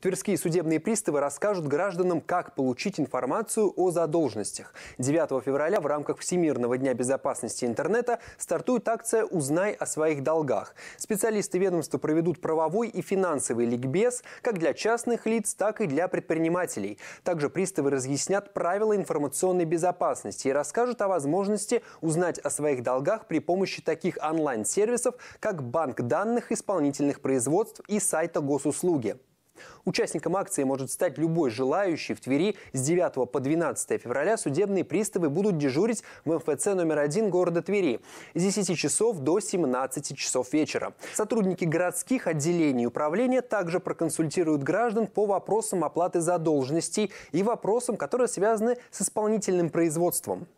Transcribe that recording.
Тверские судебные приставы расскажут гражданам, как получить информацию о задолженностях. 9 февраля в рамках Всемирного дня безопасности интернета стартует акция «Узнай о своих долгах». Специалисты ведомства проведут правовой и финансовый ликбез как для частных лиц, так и для предпринимателей. Также приставы разъяснят правила информационной безопасности и расскажут о возможности узнать о своих долгах при помощи таких онлайн-сервисов, как банк данных исполнительных производств и сайта госуслуги. Участником акции может стать любой желающий. В Твери с 9 по 12 февраля судебные приставы будут дежурить в МФЦ номер один города Твери с 10 часов до 17 часов вечера. Сотрудники городских отделений управления также проконсультируют граждан по вопросам оплаты задолженностей и вопросам, которые связаны с исполнительным производством.